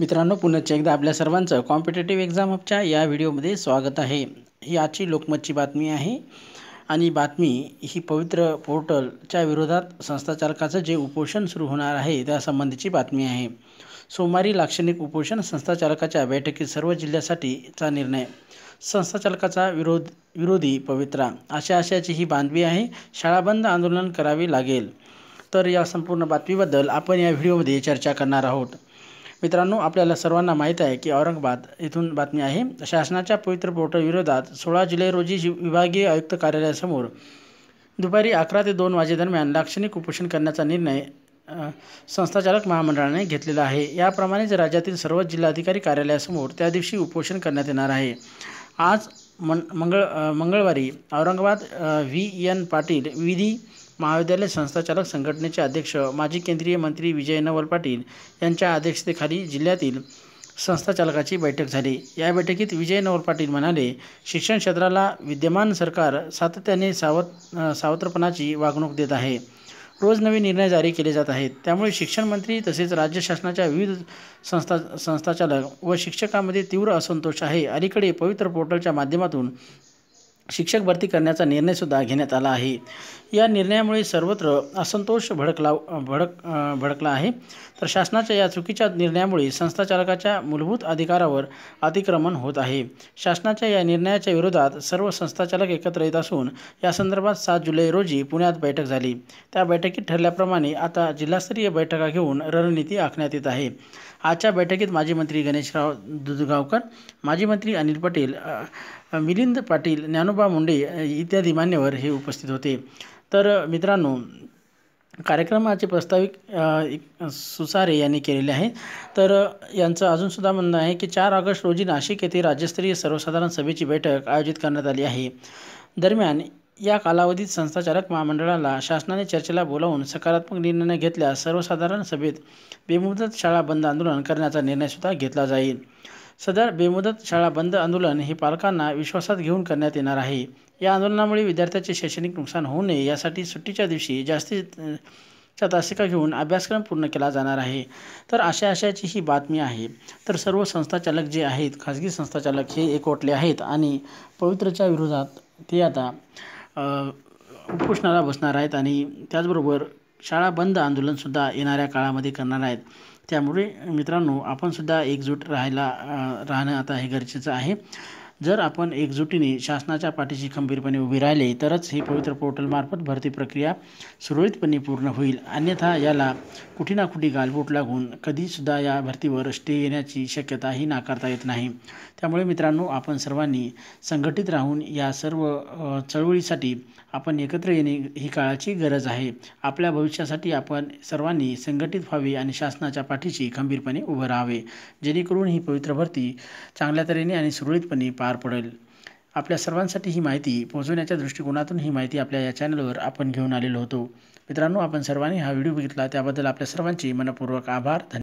मित्रांनो पुन्हा एकदा आपल्या सर्वांचं कॉम्पिटेटिव्ह एक्झाम या व्हिडिओमध्ये स्वागत आहे ही आजची लोकमतची बातमी आहे आणि बातमी ही पवित्र पोर्टलच्या विरोधात संस्थाचालकाचं जे उपोषण सुरू होणार आहे त्यासंबंधीची बातमी आहे सोमवारी लाक्षणिक उपोषण संस्थाचालकाच्या बैठकीत सर्व जिल्ह्यासाठीचा निर्णय संस्थाचालकाचा विरोध विरोधी पवित्रा अशा आशयाची ही बांधवी आहे शाळा बंद आंदोलन करावे लागेल तर या संपूर्ण बातमीबद्दल आपण या व्हिडिओमध्ये चर्चा करणार आहोत मित्रांनो आपल्याला सर्वांना माहीत आहे की औरंगाबाद इथून बातमी आहे शासनाच्या पवित्र विरोधात सोळा जुलै रोजी विभागीय आयुक्त कार्यालयासमोर दुपारी अकरा ते दोन वाजेदरम्यान लाक्षणिक उपोषण करण्याचा निर्णय संस्थाचालक महामंडळाने घेतलेला आहे याप्रमाणेच राज्यातील सर्व जिल्हाधिकारी कार्यालयासमोर त्या दिवशी उपोषण करण्यात येणार आहे आज मंगळ मंगळवारी औरंगाबाद व्ही एन पाटील विधी महाविद्यालय संस्थाचालक संघटनेचे अध्यक्ष माजी केंद्रीय मंत्री विजय नवल पाटील यांच्या अध्यक्षतेखाली जिल्ह्यातील संस्थाचालकाची बैठक झाली या बैठकीत विजय नवल पाटील म्हणाले शिक्षण क्षेत्राला विद्यमान सरकार सातत्याने सावत सावत्रपणाची वागणूक देत आहे रोज नवीन निर्णय जारी केले जात आहेत त्यामुळे शिक्षण मंत्री तसेच राज्य शासनाच्या विविध संस्था संस्थाचालक व शिक्षकांमध्ये तीव्र असंतोष आहे अलीकडे पवित्र पोर्टलच्या माध्यमातून शिक्षक भरती करण्याचा निर्णयसुद्धा घेण्यात आला आहे या निर्णयामुळे सर्वत्र असंतोष भडकला भडक भडकला आहे तर शासनाच्या या चुकीच्या निर्णयामुळे संस्थाचालकाच्या मूलभूत अधिकारावर अतिक्रमण होत आहे शासनाच्या या निर्णयाच्या विरोधात सर्व संस्थाचालक एकत्र येत असून या संदर्भात सात जुलै रोजी पुण्यात बैठक झाली त्या बैठकीत ठरल्याप्रमाणे आता जिल्हास्तरीय बैठका घेऊन रणनीती आखण्यात येत आहे आजच्या बैठकीत माजी मंत्री गणेशराव दुधगावकर माजी मंत्री अनिल पटेल मिलिंद पाटील ज्ञानोबा मुंडे इत्यादी मान्यवर हे उपस्थित होते तर मित्रांनो कार्यक्रमाचे प्रस्ताविक सुसारे यांनी केलेले आहे तर यांचं अजूनसुद्धा म्हणणं आहे की चार ऑगस्ट रोजी नाशिक येथे राज्यस्तरीय सर्वसाधारण सभेची बैठक आयोजित करण्यात आली आहे दरम्यान या कालावधीत संस्थाचालक महामंडळाला शासनाने चर्चेला बोलावून सकारात्मक निर्णय घेतल्यास सर्वसाधारण सभेत बेमुदत शाळा बंद आंदोलन करण्याचा निर्णयसुद्धा घेतला जाईल सदर बेमुदत शाळा बंद आंदोलन हे पालकांना विश्वासात घेऊन करण्यात येणार आहे या आंदोलनामुळे विद्यार्थ्याचे शैक्षणिक नुकसान होऊ नये यासाठी सुट्टीच्या दिवशी जास्तीत तासिका घेऊन अभ्यासक्रम पूर्ण केला जाणार आहे तर अशा आशयाची ही बातमी आहे तर सर्व संस्थाचालक जे आहेत खाजगी संस्थाचालक हे एकवटले आहेत आणि पवित्रच्या विरोधात ते आता उपोषणाला बसणार आहेत आणि त्याचबरोबर शाळा बंद आंदोलनसुद्धा येणाऱ्या काळामध्ये करणार आहेत त्यामुळे मित्रांनो आपणसुद्धा एकजूट राहायला राहणं आता हे गरजेचं आहे जर आपण एकजुटीने शासनाच्या पाठीशी खंबीरपणे उभी राहिले तरच ही पवित्र पोर्टलमार्फत भरती प्रक्रिया सुरळीतपणे पूर्ण होईल अन्यथा याला कुठे ना कुठे गालबोट लागून कधीसुद्धा या भरतीवर स्टे येण्याची शक्यताही नाकारता येत नाही त्यामुळे मित्रांनो आपण सर्वांनी संघटित राहून या सर्व चळवळीसाठी आपण एकत्र येणे ही काळाची गरज आहे आपल्या भविष्यासाठी आपण सर्वांनी संघटित व्हावे आणि शासनाच्या पाठीशी खंबीरपणे उभं राहावे जेणेकरून ही पवित्र भरती चांगल्या तऱ्हेने आणि सुरळीतपणे पार पार पडेल आपल्या सर्वांसाठी ही माहिती पोहोचवण्याच्या दृष्टिकोनातून ही माहिती आपल्या या चॅनलवर आपण घेऊन आलेलो होतो मित्रांनो आपण सर्वांनी हा व्हिडिओ बघितला त्याबद्दल आपल्या सर्वांचे मनपूर्वक आभार धन्यवाद